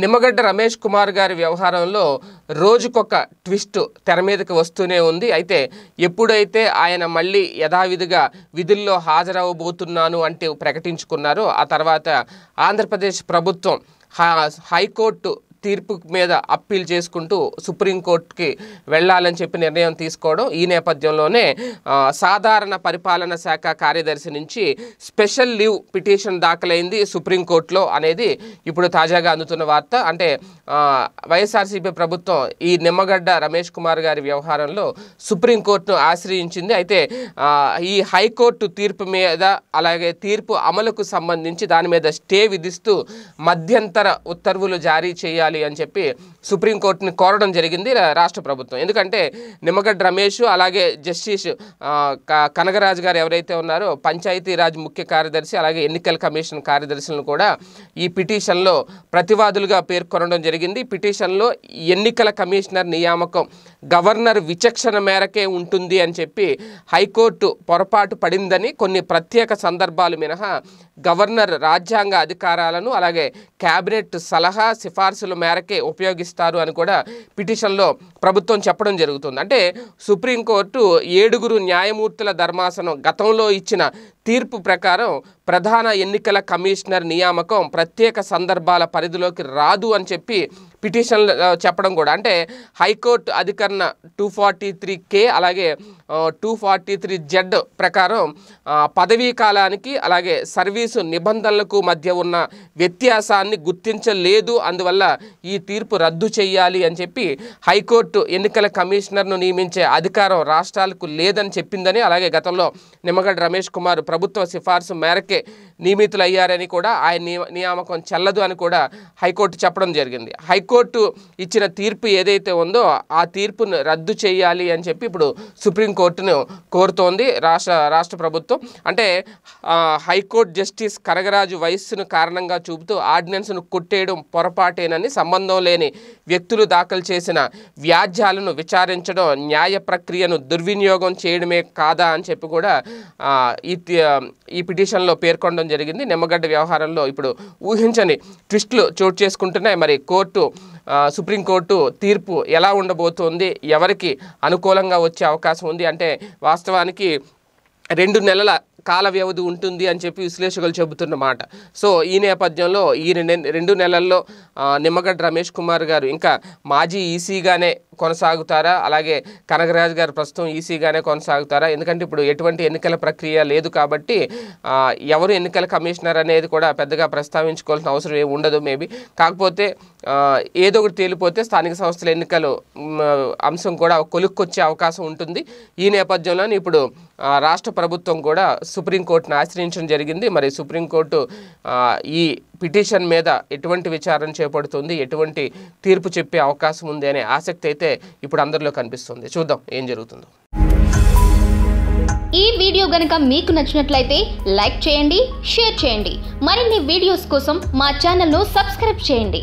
నిమ్మగడ్డ రమేష్ కుమార్ గారి వ్యవహారంలో రోజుకొక ట్విస్ట్ తెర మీదకి వస్తూనే ఉంది అయితే ఎప్పుడైతే ఆయన మళ్ళీ యథావిధిగా విధుల్లో హాజరవబోతున్నాను అంటూ ప్రకటించుకున్నారో ఆ తర్వాత ఆంధ్రప్రదేశ్ ప్రభుత్వం హైకోర్టు తీర్పు మీద అప్పీల్ చేసుకుంటూ సుప్రీంకోర్టుకి వెళ్ళాలని చెప్పి నిర్ణయం తీసుకోవడం ఈ నేపథ్యంలోనే సాధారణ పరిపాలన శాఖ కార్యదర్శి నుంచి స్పెషల్ లీవ్ పిటిషన్ దాఖలైంది సుప్రీంకోర్టులో అనేది ఇప్పుడు తాజాగా అందుతున్న వార్త అంటే వైఎస్ఆర్సీపీ ప్రభుత్వం ఈ నిమ్మగడ్డ రమేష్ కుమార్ గారి వ్యవహారంలో సుప్రీంకోర్టును ఆశ్రయించింది అయితే ఈ హైకోర్టు తీర్పు మీద అలాగే తీర్పు అమలుకు సంబంధించి దాని మీద స్టే విధిస్తూ మధ్యంతర ఉత్తర్వులు జారీ చేయాలి sekali yang cepat సుప్రీంకోర్టుని కోరడం జరిగింది రాష్ట్ర ప్రభుత్వం ఎందుకంటే నిమ్మగడ్డ రమేష్ అలాగే జస్టిస్ కనగరాజు గారు ఎవరైతే ఉన్నారో పంచాయతీరాజ్ ముఖ్య కార్యదర్శి అలాగే ఎన్నికల కమిషన్ కార్యదర్శులను కూడా ఈ పిటిషన్లో ప్రతివాదులుగా పేర్కొనడం జరిగింది పిటిషన్లో ఎన్నికల కమిషనర్ నియామకం గవర్నర్ విచక్షణ మేరకే ఉంటుంది అని చెప్పి హైకోర్టు పొరపాటు పడిందని కొన్ని ప్రత్యేక సందర్భాలు మినహా గవర్నర్ రాజ్యాంగ అధికారాలను అలాగే క్యాబినెట్ సలహా సిఫార్సుల మేరకే ఉపయోగిస్తారు ఇస్తారు అని కూడా పిటిషన్లో ప్రభుత్వం చెప్పడం జరుగుతుంది అంటే సుప్రీంకోర్టు ఏడుగురు న్యాయమూర్తుల ధర్మాసనం గతంలో ఇచ్చిన తీర్పు ప్రకారం ప్రధాన ఎన్నికల కమిషనర్ నియామకం ప్రత్యేక సందర్భాల పరిధిలోకి రాదు అని చెప్పి పిటిషన్లు చెప్పడం కూడా అంటే హైకోర్టు అధికరణ టూ ఫార్టీ త్రీ కే అలాగే టూ ఫార్టీ త్రీ జెడ్ ప్రకారం పదవీ కాలానికి అలాగే సర్వీసు నిబంధనలకు మధ్య ఉన్న వ్యత్యాసాన్ని గుర్తించలేదు అందువల్ల ఈ తీర్పు రద్దు చేయాలి అని చెప్పి హైకోర్టు ఎన్నికల కమిషనర్ను నియమించే అధికారం రాష్ట్రాలకు లేదని చెప్పిందని అలాగే గతంలో నిమ్మగడ్డ రమేష్ కుమార్ ప్రభుత్వ సిఫార్సు మేరకే నియమితులయ్యారని కూడా ఆయన నియామకం చెల్లదు అని కూడా హైకోర్టు చెప్పడం జరిగింది హైకోర్టు హైకోర్టు ఇచ్చిన తీర్పు ఏదైతే ఉందో ఆ తీర్పును రద్దు చేయాలి అని చెప్పి ఇప్పుడు సుప్రీంకోర్టును కోరుతోంది రాష్ట్ర రాష్ట్ర ప్రభుత్వం అంటే హైకోర్టు జస్టిస్ కనగరాజు వయస్సును కారణంగా చూపుతూ ఆర్డినెన్స్ను కొట్టేయడం పొరపాటేనని సంబంధం లేని వ్యక్తులు దాఖలు చేసిన వ్యాజ్యాలను విచారించడం న్యాయ ప్రక్రియను దుర్వినియోగం చేయడమే కాదా అని చెప్పి కూడా ఈ ఈ పిటిషన్లో పేర్కొనడం జరిగింది నిమ్మగడ్డ వ్యవహారంలో ఇప్పుడు ఊహించని ట్విస్టులు చోటు చేసుకుంటున్నాయి మరి కోర్టు సుప్రీంకోర్టు తీర్పు ఎలా ఉండబోతోంది ఎవరికి అనుకూలంగా వచ్చే అవకాశం ఉంది అంటే వాస్తవానికి రెండు నెలల కాల వ్యవధి ఉంటుంది అని చెప్పి విశ్లేషకులు చెబుతున్నమాట సో ఈ నేపథ్యంలో ఈ రెండు నెలల్లో నిమ్మగడ్డ రమేష్ కుమార్ గారు ఇంకా మాజీ ఈసీగానే కొనసాగుతారా అలాగే కనకరాజు గారు ప్రస్తుతం ఈసీగానే కొనసాగుతారా ఎందుకంటే ఇప్పుడు ఎటువంటి ఎన్నికల ప్రక్రియ లేదు కాబట్టి ఎవరు ఎన్నికల కమిషనర్ అనేది కూడా పెద్దగా ప్రస్తావించుకోవాల్సిన అవసరం ఏమి ఉండదు మేబీ కాకపోతే ఏదో ఒకటి తేలిపోతే స్థానిక సంస్థల ఎన్నికలు అంశం కూడా కొలుక్కొచ్చే అవకాశం ఉంటుంది ఈ నేపథ్యంలోనే ఇప్పుడు రాష్ట్ర ప్రభుత్వం కూడా సుప్రీంకోర్టును ఆశ్రయించడం జరిగింది మరి సుప్రీంకోర్టు ఈ పిటిషన్ మీద ఎటువంటి విచారణ చేపడుతుంది ఎటువంటి తీర్పు చెప్పే అవకాశం ఉంది అనే ఆసక్తి అయితే ఇప్పుడు అందరిలో కనిపిస్తుంది చూద్దాం ఏం జరుగుతుందో ఈ వీడియో గనక మీకు నచ్చినట్లయితే లైక్ చేయండి షేర్ చేయండి మరిన్ని వీడియోస్ కోసం మా ఛానల్ను సబ్స్క్రైబ్ చేయండి